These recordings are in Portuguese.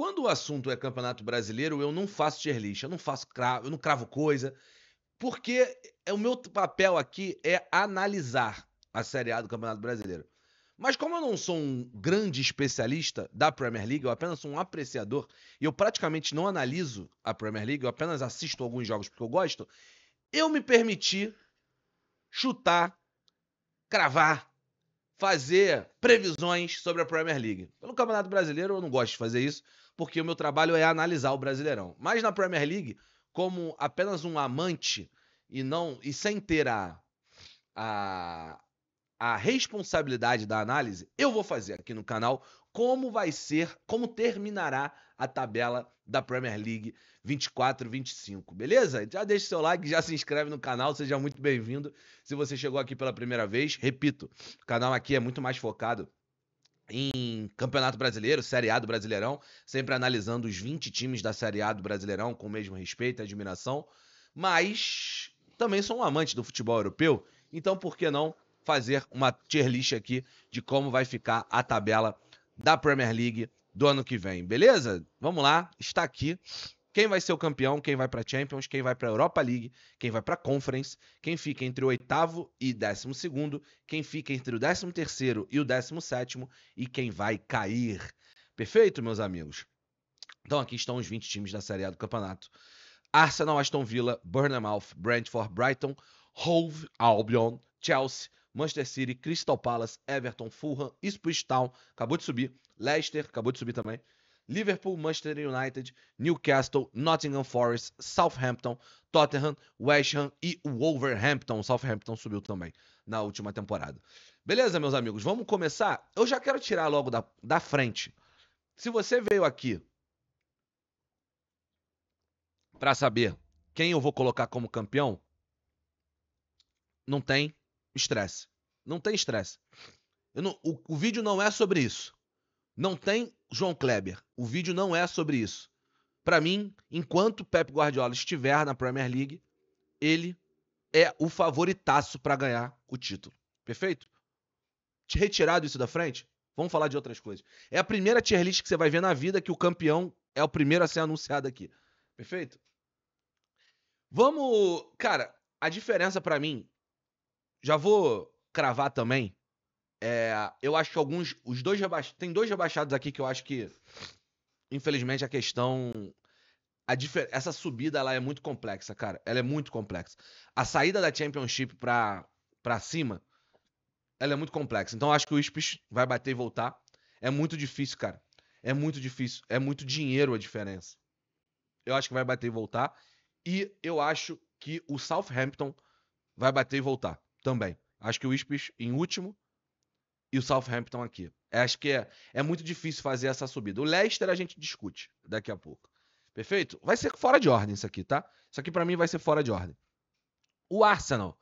Quando o assunto é Campeonato Brasileiro, eu não faço tier list, eu não faço cravo, eu não cravo coisa, porque é o meu papel aqui é analisar a Série A do Campeonato Brasileiro. Mas como eu não sou um grande especialista da Premier League, eu apenas sou um apreciador e eu praticamente não analiso a Premier League, eu apenas assisto alguns jogos porque eu gosto, eu me permiti chutar, cravar fazer previsões sobre a Premier League. Pelo Campeonato Brasileiro eu não gosto de fazer isso, porque o meu trabalho é analisar o Brasileirão. Mas na Premier League, como apenas um amante e não e sem ter a, a a responsabilidade da análise, eu vou fazer aqui no canal como vai ser, como terminará a tabela da Premier League 24-25, beleza? Já deixa seu like, já se inscreve no canal, seja muito bem-vindo. Se você chegou aqui pela primeira vez, repito, o canal aqui é muito mais focado em Campeonato Brasileiro, Série A do Brasileirão, sempre analisando os 20 times da Série A do Brasileirão com o mesmo respeito e admiração, mas também sou um amante do futebol europeu, então por que não fazer uma tier list aqui de como vai ficar a tabela da Premier League do ano que vem, beleza? Vamos lá, está aqui. Quem vai ser o campeão, quem vai para Champions, quem vai para Europa League, quem vai para Conference, quem fica entre o oitavo e décimo segundo, quem fica entre o décimo terceiro e o décimo sétimo e quem vai cair. Perfeito, meus amigos? Então aqui estão os 20 times da Série A do campeonato. Arsenal, Aston Villa, Burnham Brentford, Brighton, Hove, Albion, Chelsea, Manchester City, Crystal Palace, Everton, Fulham, Ipswich Town, acabou de subir, Leicester, acabou de subir também, Liverpool, Manchester United, Newcastle, Nottingham Forest, Southampton, Tottenham, West Ham e Wolverhampton. Southampton subiu também na última temporada. Beleza, meus amigos? Vamos começar? Eu já quero tirar logo da, da frente. Se você veio aqui para saber quem eu vou colocar como campeão, não tem estresse. Não tem estresse. Não, o, o vídeo não é sobre isso. Não tem João Kleber. O vídeo não é sobre isso. Para mim, enquanto Pep Guardiola estiver na Premier League, ele é o favoritaço para ganhar o título. Perfeito? Retirado isso da frente, vamos falar de outras coisas. É a primeira tier list que você vai ver na vida que o campeão é o primeiro a ser anunciado aqui. Perfeito? Vamos, cara, a diferença para mim já vou cravar também. É, eu acho que alguns. Os dois Tem dois rebaixados aqui que eu acho que. Infelizmente a questão. A Essa subida lá é muito complexa, cara. Ela é muito complexa. A saída da Championship pra, pra cima. Ela é muito complexa. Então eu acho que o Ispis vai bater e voltar. É muito difícil, cara. É muito difícil. É muito dinheiro a diferença. Eu acho que vai bater e voltar. E eu acho que o Southampton vai bater e voltar também. Acho que o Ipswich em último e o Southampton aqui. Acho que é, é muito difícil fazer essa subida. O Leicester a gente discute daqui a pouco. Perfeito? Vai ser fora de ordem isso aqui, tá? Isso aqui para mim vai ser fora de ordem. O Arsenal,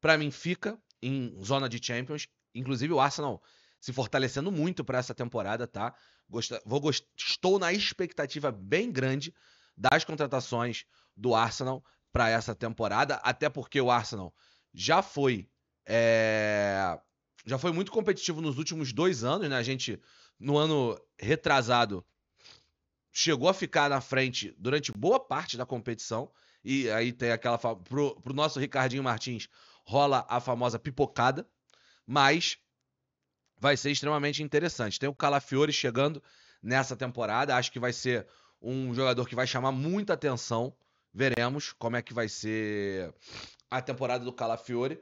para mim, fica em zona de Champions. Inclusive o Arsenal se fortalecendo muito para essa temporada, tá? Gosta, vou, gost, estou na expectativa bem grande das contratações do Arsenal para essa temporada, até porque o Arsenal já foi é, já foi muito competitivo nos últimos dois anos, né? A gente, no ano retrasado, chegou a ficar na frente durante boa parte da competição. E aí tem aquela. Pro, pro nosso Ricardinho Martins rola a famosa pipocada, mas vai ser extremamente interessante. Tem o Calafiore chegando nessa temporada, acho que vai ser um jogador que vai chamar muita atenção. Veremos como é que vai ser a temporada do Calafiore.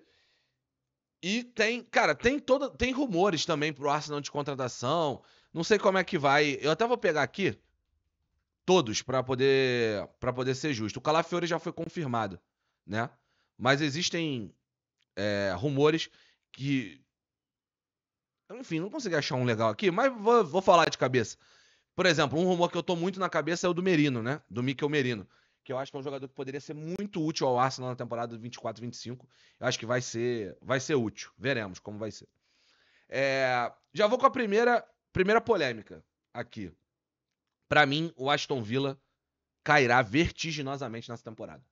E tem, cara, tem toda, tem rumores também pro Arsenal de contratação. Não sei como é que vai. Eu até vou pegar aqui todos para poder para poder ser justo. O Calafiore já foi confirmado, né? Mas existem é, rumores que enfim, não consegui achar um legal aqui, mas vou, vou falar de cabeça. Por exemplo, um rumor que eu tô muito na cabeça é o do Merino, né? Do Mikel Merino que eu acho que é um jogador que poderia ser muito útil ao Arsenal na temporada 24-25. Eu acho que vai ser, vai ser útil. Veremos como vai ser. É, já vou com a primeira, primeira polêmica aqui. Para mim, o Aston Villa cairá vertiginosamente nessa temporada.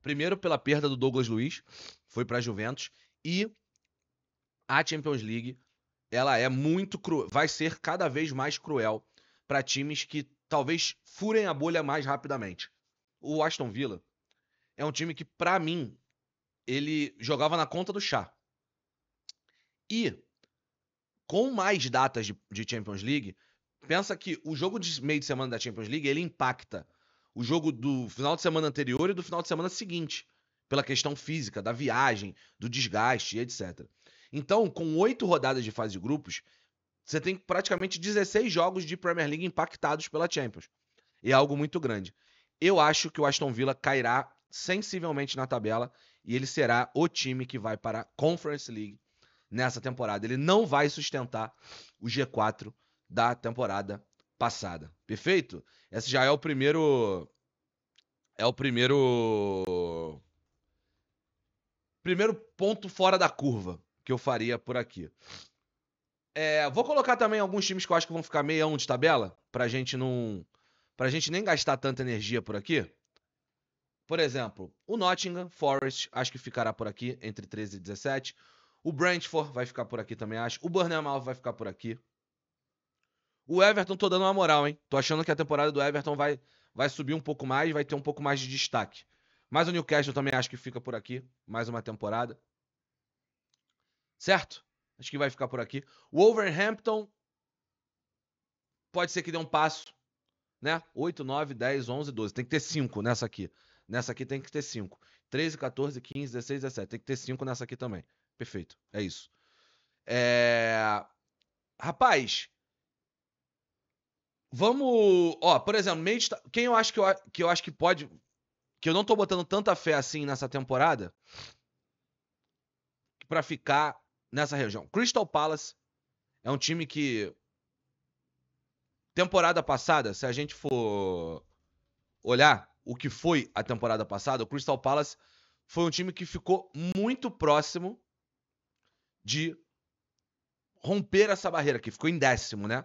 Primeiro pela perda do Douglas Luiz, foi para a Juventus e a Champions League, ela é muito cru, vai ser cada vez mais cruel para times que talvez furem a bolha mais rapidamente. O Aston Villa é um time que, para mim, ele jogava na conta do chá. E com mais datas de, de, Champions League, pensa que o jogo de meio de semana da Champions League ele impacta o jogo do final de semana anterior e do final de semana seguinte, pela questão física, da viagem, do desgaste, etc. Então, com oito rodadas de fase de grupos, você tem praticamente 16 jogos de Premier League impactados pela Champions. É algo muito grande. Eu acho que o Aston Villa cairá sensivelmente na tabela e ele será o time que vai para a Conference League nessa temporada. Ele não vai sustentar o G4 da temporada passada. Perfeito? Esse já é o primeiro é o primeiro primeiro ponto fora da curva que eu faria por aqui. É, vou colocar também alguns times que eu acho que vão ficar meio de tabela, pra gente não. pra gente nem gastar tanta energia por aqui. Por exemplo, o Nottingham Forest, acho que ficará por aqui, entre 13 e 17. O Brentford vai ficar por aqui também, acho. O Bournemouth vai ficar por aqui. O Everton, tô dando uma moral, hein? Tô achando que a temporada do Everton vai, vai subir um pouco mais, vai ter um pouco mais de destaque. Mas o Newcastle também acho que fica por aqui, mais uma temporada. Certo? Acho que vai ficar por aqui. O Wolverhampton pode ser que dê um passo, né? 8, 9, 10, 11, 12. Tem que ter 5 nessa aqui. Nessa aqui tem que ter 5. 13, 14, 15, 16, 17. Tem que ter 5 nessa aqui também. Perfeito. É isso. É... Rapaz, vamos. Ó, por exemplo, meio quem eu acho que eu... que eu acho que pode. Que eu não tô botando tanta fé assim nessa temporada. para ficar nessa região. Crystal Palace é um time que temporada passada, se a gente for olhar o que foi a temporada passada, o Crystal Palace foi um time que ficou muito próximo de romper essa barreira, que ficou em décimo, né?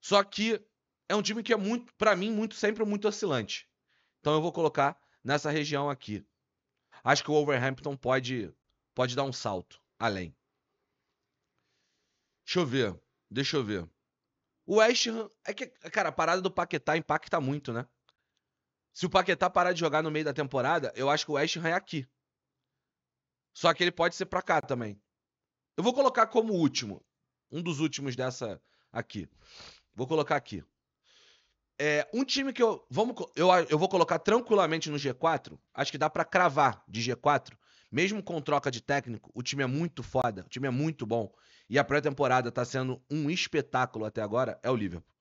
Só que é um time que é muito, para mim, muito sempre muito oscilante. Então eu vou colocar nessa região aqui. Acho que o Wolverhampton pode pode dar um salto além. Deixa eu ver. Deixa eu ver. O West Ham. É que, cara, a parada do Paquetá impacta muito, né? Se o Paquetá parar de jogar no meio da temporada, eu acho que o West Ham é aqui. Só que ele pode ser pra cá também. Eu vou colocar como último. Um dos últimos dessa aqui. Vou colocar aqui. É, um time que eu, vamos, eu, eu vou colocar tranquilamente no G4, acho que dá para cravar de G4, mesmo com troca de técnico, o time é muito foda, o time é muito bom. E a pré-temporada tá sendo um espetáculo até agora, é o Liverpool.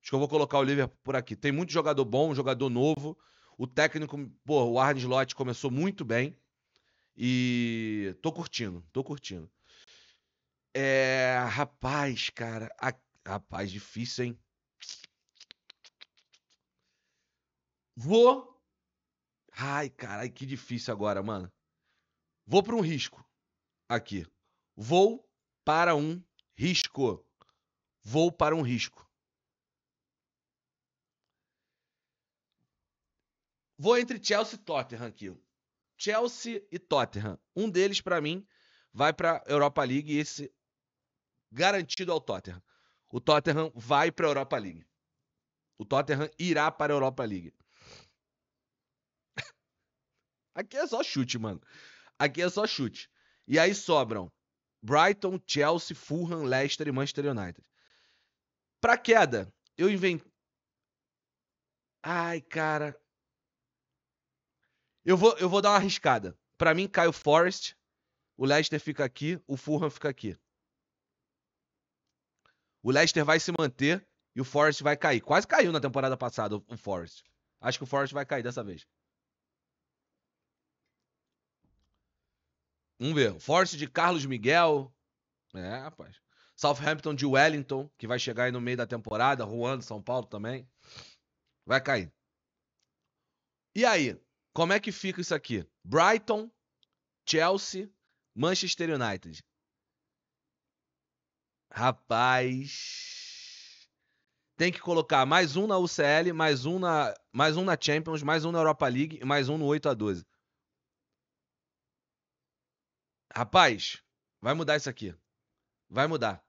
Acho que eu vou colocar o Liverpool por aqui. Tem muito jogador bom, jogador novo. O técnico, pô, o Arne Slot começou muito bem. E tô curtindo, tô curtindo. É, rapaz, cara, a... rapaz, difícil, hein? Vou. Ai, caralho, que difícil agora, mano. Vou para um risco. Aqui. Vou para um risco. Vou para um risco. Vou entre Chelsea e Tottenham aqui. Chelsea e Tottenham. Um deles, para mim, vai para Europa League e esse garantido ao é Tottenham. O Tottenham vai para Europa League. O Tottenham irá para a Europa League. Aqui é só chute, mano. Aqui é só chute. E aí sobram Brighton, Chelsea, Fulham, Leicester e Manchester United. Pra queda, eu invento. Ai, cara. Eu vou, eu vou dar uma arriscada. Pra mim, cai o Forest. O Leicester fica aqui. O Fulham fica aqui. O Leicester vai se manter e o Forest vai cair. Quase caiu na temporada passada o Forest. Acho que o Forest vai cair dessa vez. Vamos ver. Force de Carlos Miguel. É, rapaz. Southampton de Wellington, que vai chegar aí no meio da temporada. Juan de São Paulo também. Vai cair. E aí? Como é que fica isso aqui? Brighton, Chelsea, Manchester United. Rapaz. Tem que colocar mais um na UCL, mais um na, mais um na Champions, mais um na Europa League e mais um no 8 a 12. Rapaz, vai mudar isso aqui. Vai mudar.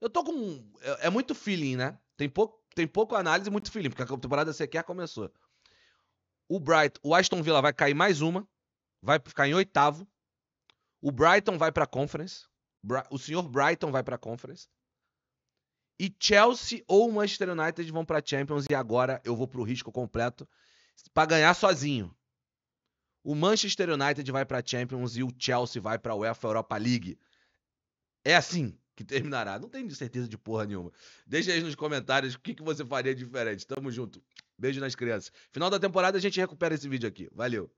Eu tô com. É, é muito feeling, né? Tem pouco, tem pouco análise e muito feeling, porque a temporada sequer começou. O Bright, o Aston Villa vai cair mais uma, vai ficar em oitavo. O Brighton vai para Conference. O senhor Brighton vai para Conference. E Chelsea ou Manchester United vão para Champions e agora eu vou pro risco completo para ganhar sozinho. O Manchester United vai para a Champions e o Chelsea vai para a UEFA Europa League. É assim que terminará. Não tenho certeza de porra nenhuma. Deixa aí nos comentários o que, que você faria diferente. Tamo junto. Beijo nas crianças. Final da temporada a gente recupera esse vídeo aqui. Valeu.